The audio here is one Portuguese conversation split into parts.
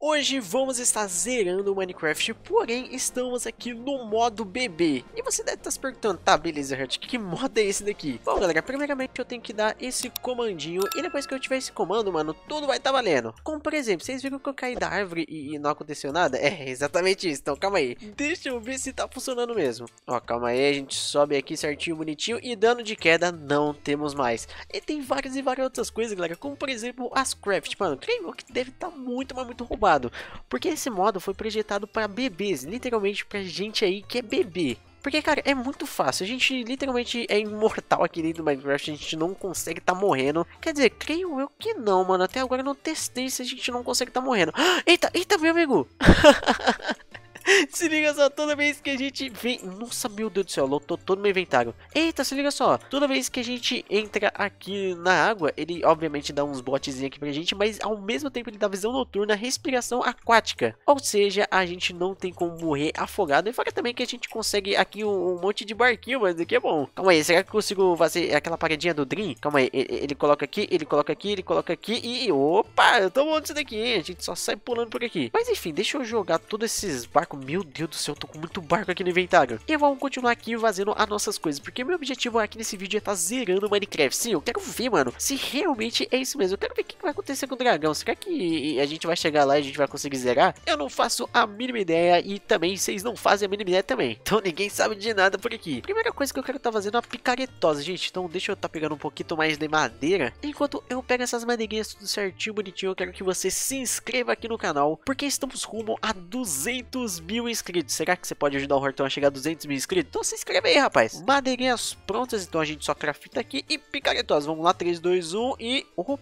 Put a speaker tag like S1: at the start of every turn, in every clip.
S1: Hoje vamos estar zerando o Minecraft, porém estamos aqui no modo bebê. E você deve estar se perguntando, tá beleza Hurt, que modo é esse daqui? Bom galera, primeiramente eu tenho que dar esse comandinho e depois que eu tiver esse comando, mano, tudo vai estar tá valendo. Como por exemplo, vocês viram que eu caí da árvore e, e não aconteceu nada? É, exatamente isso, então calma aí. Deixa eu ver se tá funcionando mesmo. Ó, calma aí, a gente sobe aqui certinho, bonitinho e dano de queda não temos mais. E tem várias e várias outras coisas galera, como por exemplo as craft, mano, creio que deve estar tá muito, mas muito roubado roubado. Porque esse modo foi projetado para bebês, literalmente pra gente aí que é bebê. Porque, cara, é muito fácil. A gente literalmente é imortal aqui dentro do Minecraft. A gente não consegue tá morrendo. Quer dizer, creio eu que não, mano. Até agora eu não testei se a gente não consegue tá morrendo. eita, eita, meu amigo! se liga só, toda vez que a gente vem... Nossa, meu Deus do céu, lotou todo meu inventário. Eita, se liga só, toda vez que a gente entra aqui na água, ele obviamente dá uns botezinhos aqui pra gente, mas ao mesmo tempo ele dá visão noturna, respiração aquática. Ou seja, a gente não tem como morrer afogado. E fora também que a gente consegue aqui um, um monte de barquinho, mas aqui é bom. Calma aí, será que eu consigo fazer aquela paradinha do Dream? Calma aí, ele, ele coloca aqui, ele coloca aqui, ele coloca aqui e... Opa, eu tô bom disso daqui, hein? A gente só sai pulando por aqui. Mas enfim, deixa eu jogar todos esses barcos meu Deus do céu, tô com muito barco aqui no inventário. E vamos continuar aqui fazendo as nossas coisas, porque meu objetivo aqui nesse vídeo é estar tá zerando Minecraft. Sim, eu quero ver, mano, se realmente é isso mesmo. Eu quero ver o que vai acontecer com o dragão. Será que a gente vai chegar lá e a gente vai conseguir zerar? Eu não faço a mínima ideia e também vocês não fazem a mínima ideia também. Então ninguém sabe de nada por aqui. Primeira coisa que eu quero estar tá fazendo é uma picaretosa, gente. Então deixa eu estar tá pegando um pouquinho mais de madeira. Enquanto eu pego essas madeirinhas tudo certinho, bonitinho, eu quero que você se inscreva aqui no canal, porque estamos rumo a 200 mil mil inscritos. Será que você pode ajudar o Hortão a chegar a 200 mil inscritos? Então se inscreve aí, rapaz. Madeirinhas prontas, então a gente só crafta aqui e picaretas. Vamos lá, 3, 2, 1 e... Opa.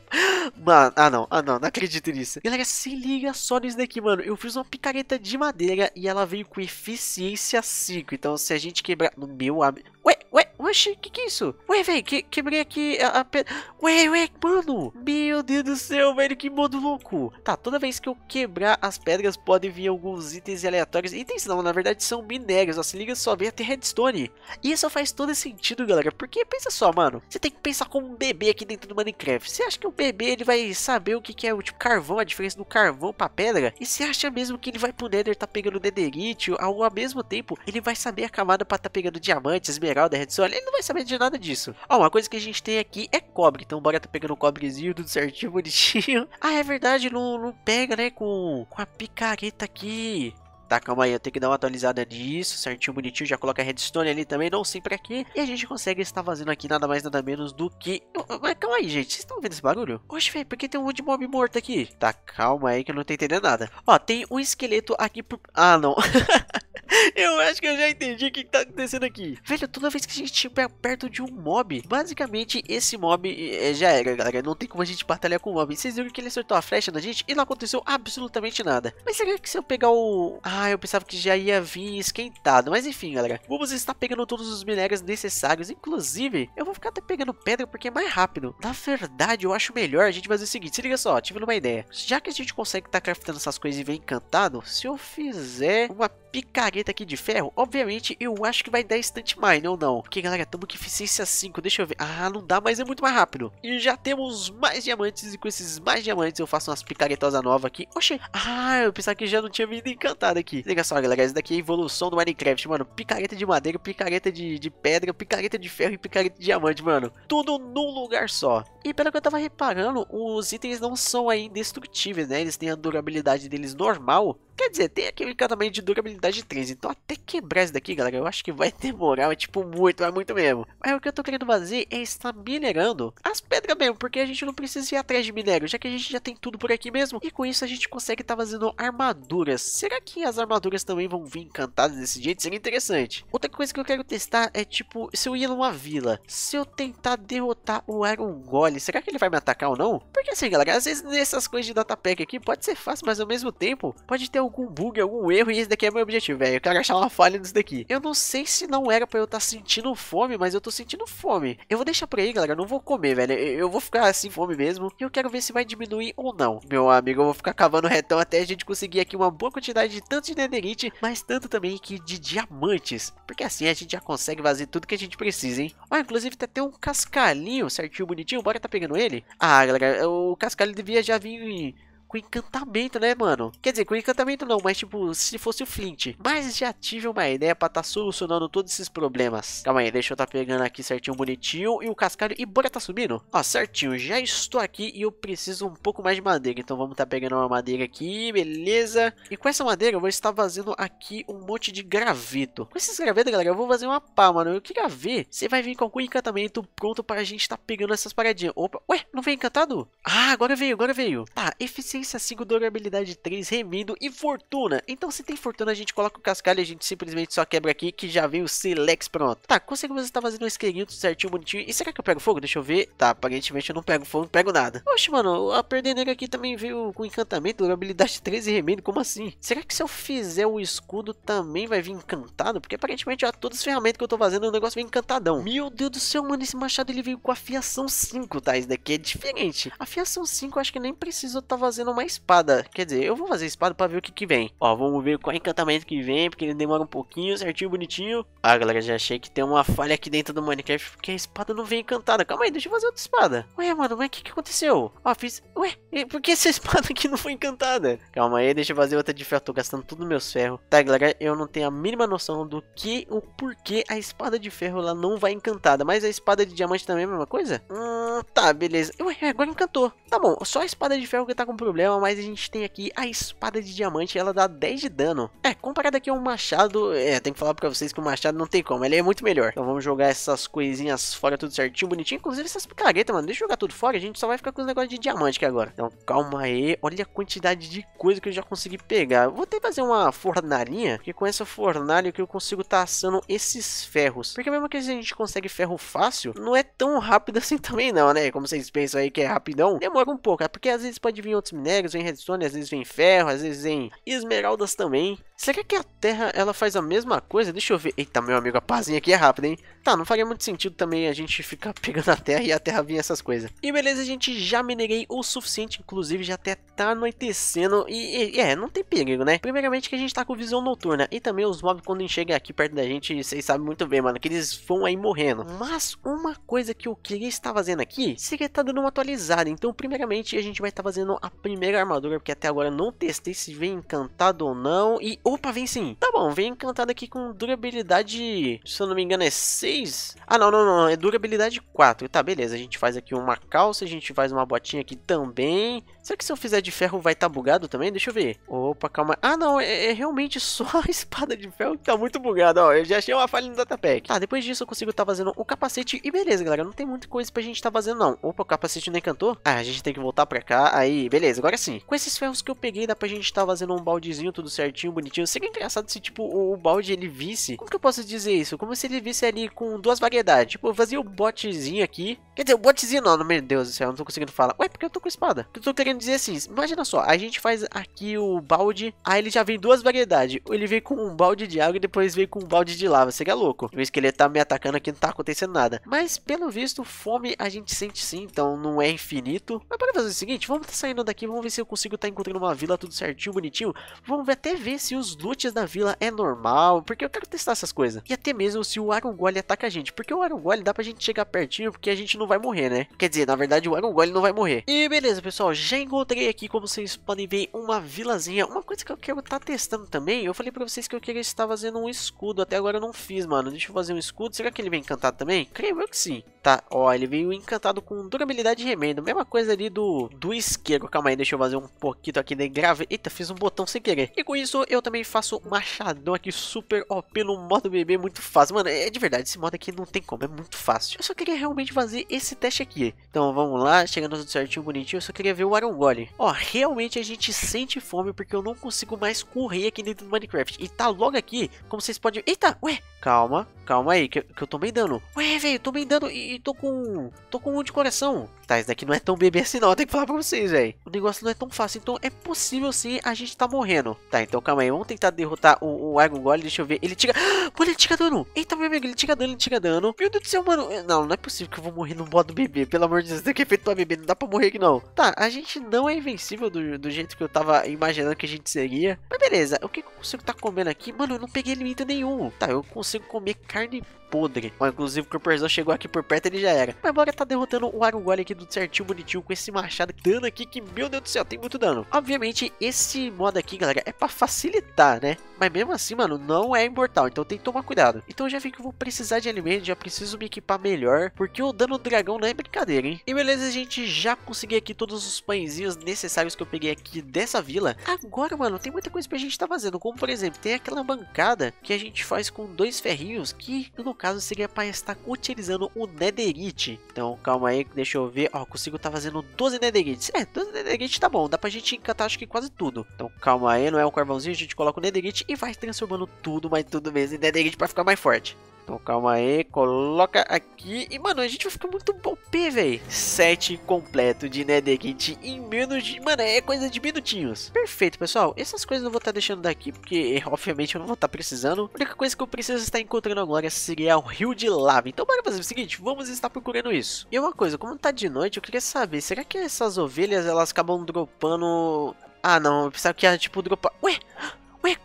S1: Mano, ah não, ah não, não acredito nisso. Galera, se liga só nisso daqui, mano. Eu fiz uma picareta de madeira e ela veio com eficiência 5. Então se a gente quebrar... No amigo... Ué, Oxi, que que é isso? Ué, velho, que, quebrei aqui a, a pedra. Ué, ué, mano. Meu Deus do céu, velho, que modo louco. Tá, toda vez que eu quebrar as pedras, podem vir alguns itens aleatórios. Itens não, na verdade são minérios. Ó, se liga só, vem até redstone. E isso faz todo sentido, galera. Porque pensa só, mano. Você tem que pensar como um bebê aqui dentro do Minecraft. Você acha que o um bebê ele vai saber o que, que é o tipo carvão, a diferença do carvão pra pedra? E você acha mesmo que ele vai pro Nether tá pegando netherite? Ao, ao mesmo tempo, ele vai saber a camada pra tá pegando diamante, esmeralda, redstone? ele não vai saber de nada disso. Ó, uma coisa que a gente tem aqui é cobre, então bora tá pegando o cobrezinho, tudo certinho, bonitinho. Ah, é verdade, não, não pega, né, com, com a picareta aqui. Tá, calma aí, eu tenho que dar uma atualizada disso, certinho, bonitinho, já coloca a redstone ali também, não sempre aqui. E a gente consegue estar fazendo aqui nada mais, nada menos do que... Mas calma aí, gente, vocês estão vendo esse barulho? Oxe, velho, por que tem um monte de mob morto aqui? Tá, calma aí que eu não tô entendendo nada. Ó, tem um esqueleto aqui por... Ah, não. Eu acho que eu já entendi o que tá acontecendo aqui. Velho, toda vez que a gente estiver perto de um mob, basicamente esse mob é, já era, galera. Não tem como a gente batalhar com o mob. Vocês viram que ele acertou a flecha na gente e não aconteceu absolutamente nada. Mas será que se eu pegar o... Ah, eu pensava que já ia vir esquentado. Mas enfim, galera. Vamos estar pegando todos os minérios necessários. Inclusive, eu vou ficar até pegando pedra porque é mais rápido. Na verdade, eu acho melhor a gente fazer o seguinte. Se liga só, tive uma ideia. Já que a gente consegue estar tá craftando essas coisas e vem encantado, se eu fizer uma picareta aqui de ferro, obviamente eu acho que vai dar instant mine ou não. Porque galera, estamos com eficiência 5, deixa eu ver. Ah, não dá, mas é muito mais rápido. E já temos mais diamantes e com esses mais diamantes eu faço umas picaretosas novas aqui. Oxê, ah, eu pensava que já não tinha vindo encantado aqui. Liga só galera, isso daqui é a evolução do Minecraft, mano. Picareta de madeira, picareta de, de pedra, picareta de ferro e picareta de diamante, mano. Tudo num lugar só. E pelo que eu tava reparando, os itens não são aí indestrutíveis, né? Eles têm a durabilidade deles normal. Quer dizer, tem aquele encantamento de durabilidade de 13. Então até quebrar isso daqui, galera, eu acho que vai demorar, tipo, muito, mas muito mesmo. Mas o que eu tô querendo fazer é estar minerando as pedras mesmo, porque a gente não precisa ir atrás de minério, já que a gente já tem tudo por aqui mesmo. E com isso a gente consegue estar tá fazendo armaduras. Será que as armaduras também vão vir encantadas desse jeito? Seria interessante. Outra coisa que eu quero testar é, tipo, se eu ir numa vila, se eu tentar derrotar o Iron Golem, será que ele vai me atacar ou não? Porque assim, galera, às vezes nessas coisas de datapack aqui pode ser fácil, mas ao mesmo tempo pode ter algum bug, algum erro, e esse daqui é meu objetivo objetivo, velho. Eu quero achar uma falha nisso daqui. Eu não sei se não era pra eu estar tá sentindo fome, mas eu tô sentindo fome. Eu vou deixar por aí, galera. Eu não vou comer, velho. Eu vou ficar assim, fome mesmo. E eu quero ver se vai diminuir ou não. Meu amigo, eu vou ficar cavando retão até a gente conseguir aqui uma boa quantidade de tanto de netherite, mas tanto também que de diamantes. Porque assim a gente já consegue fazer tudo que a gente precisa, hein? Ó, ah, inclusive até tá até um cascalhinho certinho, bonitinho. Bora tá pegando ele. Ah, galera, o cascalho devia já vir com encantamento, né, mano? Quer dizer, com encantamento não, mas tipo, se fosse o Flint. Mas já tive uma ideia pra tá solucionando todos esses problemas. Calma aí, deixa eu tá pegando aqui certinho, bonitinho. E o cascalho, e bora tá subindo. Ó, certinho, já estou aqui e eu preciso um pouco mais de madeira. Então vamos tá pegando uma madeira aqui, beleza. E com essa madeira eu vou estar fazendo aqui um monte de graveto. Com esses gravetos, galera, eu vou fazer uma pá, mano. Eu queria ver se vai vir com algum encantamento pronto pra gente tá pegando essas paradinhas. Opa, ué, não veio encantado? Ah, agora veio, agora veio. Tá, eficiência Resistência 5, durabilidade 3, remendo e fortuna. Então se tem fortuna, a gente coloca o cascalho e a gente simplesmente só quebra aqui que já vem o Silex pronto. Tá, conseguimos estar tá fazendo um esquerinho tudo certinho, bonitinho. E será que eu pego fogo? Deixa eu ver. Tá, aparentemente eu não pego fogo, não pego nada. Oxe, mano, a perdeneira aqui também veio com encantamento, durabilidade 3 e remendo Como assim? Será que se eu fizer o escudo também vai vir encantado? Porque aparentemente já todas as ferramentas que eu tô fazendo, o negócio vem encantadão. Meu Deus do céu, mano, esse machado ele veio com afiação 5, tá? Isso daqui é diferente. Afiação 5 eu acho que nem precisou estar tá fazendo fazendo uma espada. Quer dizer, eu vou fazer espada para ver o que que vem. Ó, vamos ver qual encantamento que vem, porque ele demora um pouquinho, certinho, bonitinho. Ah, galera, já achei que tem uma falha aqui dentro do Minecraft, porque a espada não vem encantada. Calma aí, deixa eu fazer outra espada. Ué, mano, mas o que que aconteceu? Ó, fiz... Ué, por que essa espada aqui não foi encantada? Calma aí, deixa eu fazer outra de ferro. Tô gastando tudo meus ferros. Tá, galera, eu não tenho a mínima noção do que ou porquê a espada de ferro ela não vai encantada. Mas a espada de diamante também é a mesma coisa? Hum, tá, beleza. Ué, agora encantou. Tá bom, só a espada de ferro que tá com problema problema, mas a gente tem aqui a espada de diamante, ela dá 10 de dano. É, comparado aqui ao machado, é, tem que falar pra vocês que o machado não tem como, ele é muito melhor. Então vamos jogar essas coisinhas fora tudo certinho, bonitinho. Inclusive essas picaretas, mano, deixa eu jogar tudo fora, a gente só vai ficar com os negócios de diamante aqui agora. Então calma aí, olha a quantidade de coisa que eu já consegui pegar. vou até fazer uma fornalha, porque com essa fornalha que eu consigo tá assando esses ferros. Porque mesmo que a gente consegue ferro fácil, não é tão rápido assim também não, né? Como vocês pensam aí que é rapidão, demora um pouco, é porque às vezes pode vir outros minérios minérios, vem redstone, às vezes vem ferro, às vezes vem esmeraldas também. Será que a Terra ela faz a mesma coisa? Deixa eu ver. Eita, meu amigo, a pazinha aqui é rápida, hein? Tá, não faria muito sentido também a gente ficar pegando a Terra e a Terra vir essas coisas. E beleza, a gente, já minerei o suficiente, inclusive já até tá anoitecendo. E, e é, não tem perigo, né? Primeiramente que a gente tá com visão noturna. E também os mobs quando chegam aqui perto da gente, vocês sabem muito bem, mano, que eles vão aí morrendo. Mas uma coisa que eu queria estar fazendo aqui seria estar tá dando uma atualizada. Então, primeiramente, a gente vai estar tá fazendo a primeira armadura, porque até agora eu não testei se vem encantado ou não. E Opa, vem sim. Tá bom, vem encantado aqui com durabilidade, se eu não me engano é 6. Ah, não, não, não, é durabilidade 4. Tá, beleza, a gente faz aqui uma calça, a gente faz uma botinha aqui também. Será que se eu fizer de ferro vai estar tá bugado também? Deixa eu ver. Opa, calma. Ah, não, é, é, realmente só a espada de ferro que tá muito bugada, ó. Eu já achei uma falha no datapack. Tá, depois disso eu consigo estar tá fazendo o capacete. E beleza, galera, não tem muita coisa pra gente estar tá fazendo, não. Opa, o capacete nem cantou? Ah, a gente tem que voltar pra cá. Aí, beleza, agora sim. Com esses ferros que eu peguei, dá pra gente estar tá fazendo um baldezinho, tudo certinho, bonitinho. Seria engraçado se, tipo, o, o, balde ele visse. Como que eu posso dizer isso? Como se ele visse ali com duas variedades. Tipo, eu fazia o botezinho aqui. Quer dizer, o botezinho não, meu Deus do céu, eu não tô conseguindo falar. Ué, porque eu tô com espada? Porque eu tô querendo querendo dizer assim, imagina só, a gente faz aqui o balde, aí ele já vem duas variedades. Ele vem com um balde de água e depois vem com um balde de lava. Seria é louco. Vez que ele tá me atacando aqui, não tá acontecendo nada. Mas pelo visto, fome a gente sente sim, então não é infinito. Mas para fazer o seguinte, vamos tá saindo daqui, vamos ver se eu consigo tá encontrando uma vila tudo certinho, bonitinho. Vamos ver, até ver se os loots da vila é normal, porque eu quero testar essas coisas. E até mesmo se o Arongole ataca a gente, porque o Arongole dá pra gente chegar pertinho, porque a gente não vai morrer, né? Quer dizer, na verdade o Arongole não vai morrer. E beleza, pessoal, gente encontrei aqui, como vocês podem ver, uma vilazinha. Uma coisa que eu quero estar tá testando também, eu falei pra vocês que eu queria estar fazendo um escudo. Até agora eu não fiz, mano. Deixa eu fazer um escudo. Será que ele vem encantado também? Creio eu que sim. Tá, ó, ele veio encantado com durabilidade e remendo. Mesma coisa ali do, do isqueiro. Calma aí, deixa eu fazer um pouquinho aqui de grave. Eita, fiz um botão sem querer. E com isso, eu também faço machadão aqui super OP no modo bebê muito fácil. Mano, é de verdade, esse modo aqui não tem como, é muito fácil. Eu só queria realmente fazer esse teste aqui. Então, vamos lá, chegando tudo certinho, bonitinho. Eu só queria ver o Iron Golem. Ó, realmente a gente sente fome porque eu não consigo mais correr aqui dentro do Minecraft. E tá logo aqui, como vocês podem... Eita, ué, calma, calma aí, que, que eu tomei dano. Ué, velho, tomei dano e e tô com. tô com um de coração. Tá, isso daqui não é tão bebê assim não, eu tenho que falar pra vocês, velho. O negócio não é tão fácil, então é possível sim a gente tá morrendo. Tá, então calma aí, vamos tentar derrotar o, o Argon Golem, deixa eu ver. Ele tira... Ah, ele tira dano! Eita, meu amigo, ele tira dano, ele tira dano. Meu Deus do céu, mano. É, não, não é possível que eu vou morrer no modo bebê, pelo amor de Deus, tem que efeito pra bebê, não dá pra morrer aqui não. Tá, a gente não é invencível do, do jeito que eu tava imaginando que a gente seria. Mas beleza, o que, que eu consigo tá comendo aqui? Mano, eu não peguei limite nenhum. Tá, eu consigo comer carne podre. Ó, inclusive o Corporzão chegou aqui por perto, ele já era. Mas bora tá derrotando o Arugoli aqui do certinho, bonitinho, com esse machado. Tá dano aqui que, meu Deus do céu, tem muito dano. Obviamente, esse modo aqui, galera, é pra facilitar, né? Mas mesmo assim, mano, não é imortal, então tem que tomar cuidado. Então já vi que eu vou precisar de alimento, já preciso me equipar melhor, porque o dano do dragão não é brincadeira, hein? E beleza, gente, já consegui aqui todos os pãezinhos necessários que eu peguei aqui dessa vila. Agora, mano, tem muita coisa pra gente tá fazendo, como por exemplo, tem aquela bancada que a gente faz com dois ferrinhos, que no caso seria pra estar utilizando o netherite. Então, calma aí, deixa eu ver. Ó, consigo tá fazendo 12 netherites. É, 12 netherites tá bom. Dá pra gente encantar acho que quase tudo. Então, calma aí, não é um carvãozinho. A gente coloca o netherite e vai transformando tudo, mas tudo mesmo em netherite pra ficar mais forte. Então calma aí, coloca aqui. E mano, a gente vai ficar muito OP, velho. Set completo de Nedekit em menos de. Mano, é coisa de minutinhos. Perfeito, pessoal. Essas coisas eu vou estar tá deixando daqui, porque obviamente eu não vou estar tá precisando. A única coisa que eu preciso estar encontrando agora seria o rio de lava. Então bora fazer o seguinte, vamos estar procurando isso. E uma coisa, como tá de noite, eu queria saber, será que essas ovelhas elas acabam dropando ah, não, eu precisava que ia, é, tipo, dropar... Ué,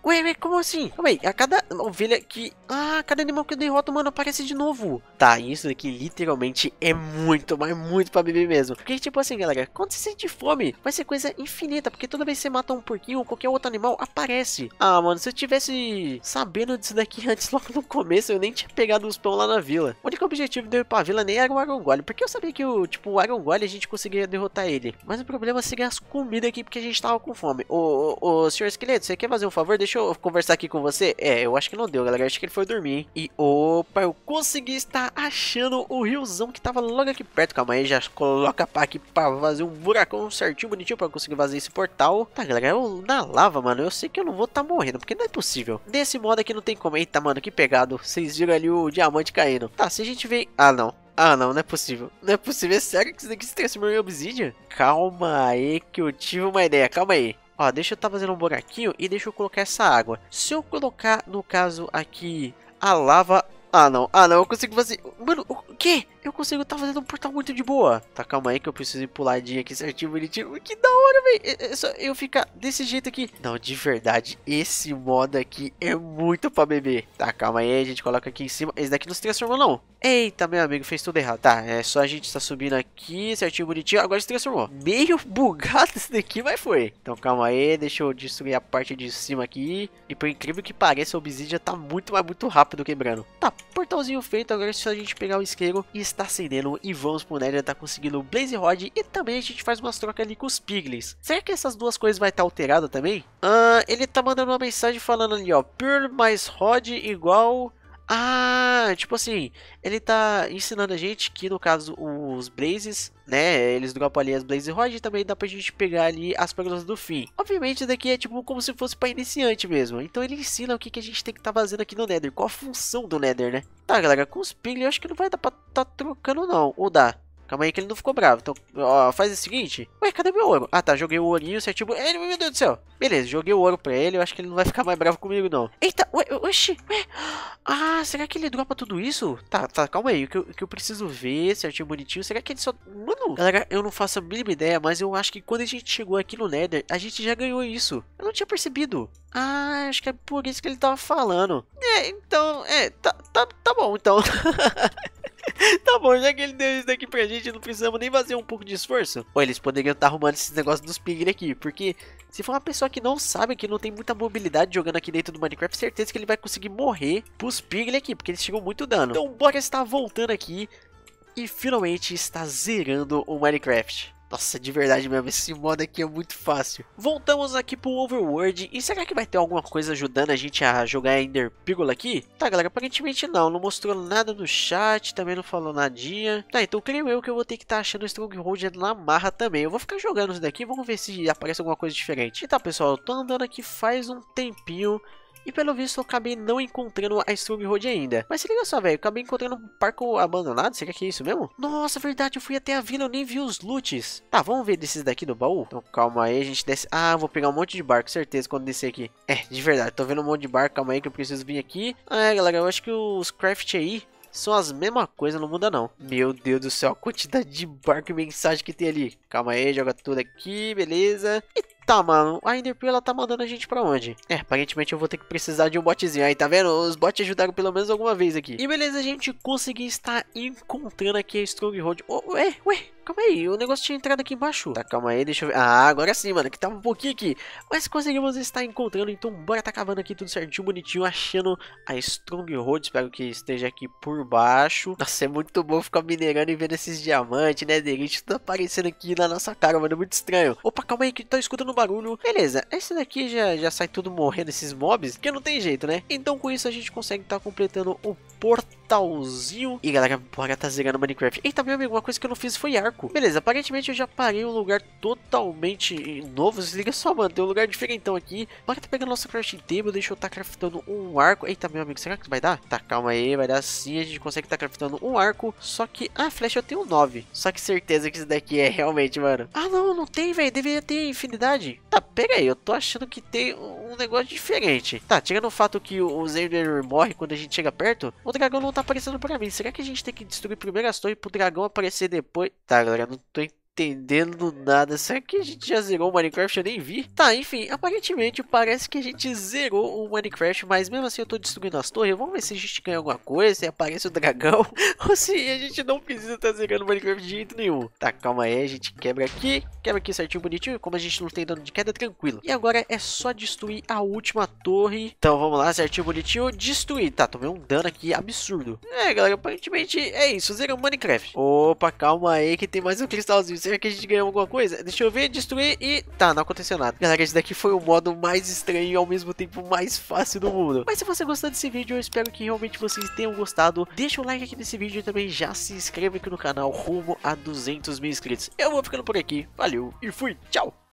S1: Ué, ué, como assim? Calma aí, a cada ovelha que... Ah, cada animal que eu derroto, mano, aparece de novo. Tá, isso daqui literalmente é muito, mas muito pra beber mesmo. Porque, tipo assim, galera, quando você sente fome, vai ser coisa infinita. Porque toda vez que você mata um porquinho ou qualquer outro animal, aparece. Ah, mano, se eu tivesse sabendo disso daqui antes, logo no começo, eu nem tinha pegado os pão lá na vila. O único objetivo de eu ir pra vila nem era o Arongole. Porque eu sabia que, o, tipo, o Arongole a gente conseguiria derrotar ele. Mas o problema seria é as comidas aqui, porque a gente tava com fome. Ô, ô, ô senhor esqueleto, você quer fazer um favor? Deixa deixa eu conversar aqui com você. É, eu acho que não deu, galera. Acho que ele foi dormir, E opa, eu consegui estar achando o riozão que tava logo aqui perto. Calma aí, já coloca pá aqui pra fazer um buracão certinho, bonitinho, pra conseguir fazer esse portal. Tá, galera, eu, na lava, mano, eu sei que eu não vou tá morrendo, porque não é possível. Desse modo aqui não tem como. Eita, mano, que pegado. Vocês viram ali o diamante caindo. Tá, se a gente vem... Ah, não. Ah, não, não é possível. Não é possível. É sério que isso daqui se transformou em obsidian? Calma aí que eu tive uma ideia. Calma aí. Ó, deixa eu estar tá fazendo um buraquinho e deixa eu colocar essa água. Se eu colocar, no caso, aqui a lava... Ah, não. Ah, não. Eu consigo fazer... Mano, o quê? eu consigo estar tá fazendo um portal muito de boa. Tá, calma aí que eu preciso ir puladinho aqui certinho, bonitinho. Que da hora, velho. Eu, é, é eu ficar desse jeito aqui. Não, de verdade, esse modo aqui é muito pra beber. Tá, calma aí, a gente coloca aqui em cima. Esse daqui não se transformou, não. Eita, meu amigo, fez tudo errado. Tá, é só a gente estar tá subindo aqui, certinho, bonitinho. Agora se transformou. Meio bugado esse daqui, mas foi. Então, calma aí, deixa eu destruir a parte de cima aqui. E por incrível que pareça, o obsidian tá muito, mas muito rápido quebrando. Tá, portalzinho feito. Agora é só a gente pegar o isqueiro e está acendendo e vamos pro Nelian tá conseguindo o Blaze Rod e também a gente faz umas trocas ali com os Piglins. Será que essas duas coisas vai estar tá alterada também? Ah, ele tá mandando uma mensagem falando ali ó, Pearl mais Rod igual ah, tipo assim, ele tá ensinando a gente que, no caso, os Blazes, né? Eles dropam ali as Blaze Rod e também dá pra gente pegar ali as pérolas do fim. Obviamente, daqui é tipo como se fosse pra iniciante mesmo. Então ele ensina o que, que a gente tem que tá fazendo aqui no Nether, qual a função do Nether, né? Tá, galera, com os Pig eu acho que não vai dar pra tá trocando não, ou dá? Calma aí que ele não ficou bravo. Então, ó, faz o seguinte. Ué, cadê meu ouro? Ah, tá, joguei o ourinho certinho. É ele, meu Deus do céu. Beleza, joguei o ouro pra ele. Eu acho que ele não vai ficar mais bravo comigo, não. Eita, ué, oxi, ué. Ah, será que ele dropa tudo isso? Tá, tá, calma aí. O que eu, que eu preciso ver certinho, bonitinho. Será que ele só... Mano, galera, eu não faço a mínima ideia, mas eu acho que quando a gente chegou aqui no Nether, a gente já ganhou isso. Eu não tinha percebido. Ah, acho que é por isso que ele tava falando. É, então, é, tá, tá, tá bom, então. bom, já que ele deu isso daqui pra gente, não precisamos nem fazer um pouco de esforço. Ou eles poderiam estar tá arrumando esses negócios dos pigre aqui, porque se for uma pessoa que não sabe, que não tem muita mobilidade jogando aqui dentro do Minecraft, certeza que ele vai conseguir morrer pros pigre aqui, porque eles chegam muito dano. Então o Bora está voltando aqui e finalmente está zerando o Minecraft. Nossa, de verdade mesmo, esse modo aqui é muito fácil. Voltamos aqui pro Overworld, e será que vai ter alguma coisa ajudando a gente a jogar Ender Pígola aqui? Tá galera, aparentemente não, não mostrou nada no chat, também não falou nadinha. Tá, então creio eu que eu vou ter que estar tá achando o Stronghold na marra também. Eu vou ficar jogando isso daqui, vamos ver se aparece alguma coisa diferente. E então, tá pessoal, eu tô andando aqui faz um tempinho, e pelo visto eu acabei não encontrando a Road ainda. Mas se liga só, velho, acabei encontrando um parco abandonado, será que é isso mesmo? Nossa, verdade, eu fui até a vila, eu nem vi os loots. Tá, vamos ver desses daqui do baú? Então calma aí, a gente desce... Ah, vou pegar um monte de barco, certeza, quando descer aqui. É, de verdade, tô vendo um monte de barco, calma aí que eu preciso vir aqui. Ah, é, galera, eu acho que os craft aí são as mesmas coisas, não muda não. Meu Deus do céu, a quantidade de barco e mensagem que tem ali. Calma aí, joga tudo aqui, beleza. E Tá, mano, a Enderpeel ela tá mandando a gente pra onde? É, aparentemente eu vou ter que precisar de um botzinho. Aí, tá vendo? Os bots ajudaram pelo menos alguma vez aqui. E beleza, a gente conseguiu estar encontrando aqui a Stronghold. Oh, ué, ué, Calma aí, o negócio tinha entrado aqui embaixo. Tá, calma aí, deixa eu ver. Ah, agora sim, mano, que tava tá um pouquinho aqui. Mas conseguimos estar encontrando, então bora tá cavando aqui tudo certinho, bonitinho, achando a Stronghold. Espero que esteja aqui por baixo. Nossa, é muito bom ficar minerando e vendo esses diamantes, né, Derite? Tudo aparecendo aqui na nossa cara, mano, é muito estranho. Opa, calma aí, que tá escutando no Beleza, esse daqui já, já sai tudo morrendo, esses mobs, que não tem jeito, né? Então com isso a gente consegue estar tá completando o portalzinho. E galera, bora tá zerando Minecraft. Eita, meu amigo, uma coisa que eu não fiz foi arco. Beleza, aparentemente eu já parei um lugar totalmente novo. Se liga só, mano, tem um lugar diferentão então, aqui. Bora tá pegando nossa crafting table, deixa eu tá craftando um arco. Eita, meu amigo, será que vai dar? Tá, calma aí, vai dar sim. A gente consegue tá craftando um arco. Só que, ah, flecha eu tenho 9. Só que certeza que isso daqui é realmente, mano. Ah, não, não tem, velho. Deveria ter infinidade verdade, tá, pera aí, eu tô achando que tem um negócio diferente. Tá, tirando o fato que o Zender morre quando a gente chega perto, o dragão não tá aparecendo pra mim. Será que a gente tem que destruir primeiro as torres pro dragão aparecer depois? Tá, galera, não tô entendendo entendendo do nada. Será que a gente já zerou o Minecraft? Eu nem vi. Tá, enfim, aparentemente parece que a gente zerou o Minecraft, mas mesmo assim eu tô destruindo as torres. Vamos ver se a gente ganha alguma coisa, se aparece o dragão, ou se a gente não precisa estar tá zerando o Minecraft de jeito nenhum. Tá, calma aí, a gente quebra aqui, quebra aqui certinho, bonitinho. Como a gente não tem dano de queda, tranquilo. E agora é só destruir a última torre. Então vamos lá, certinho, bonitinho, destruir. Tá, tomei um dano aqui absurdo. É, galera, aparentemente é isso, zerou o Minecraft. Opa, calma aí que tem mais um cristalzinho será que a gente ganhou alguma coisa? Deixa eu ver, destruir e... Tá, não aconteceu nada. Galera, esse daqui foi o modo mais estranho e ao mesmo tempo mais fácil do mundo. Mas se você gostou desse vídeo, eu espero que realmente vocês tenham gostado. Deixa o like aqui nesse vídeo e também já se inscreva aqui no canal rumo a 200 mil inscritos. Eu vou ficando por aqui, valeu e fui, tchau!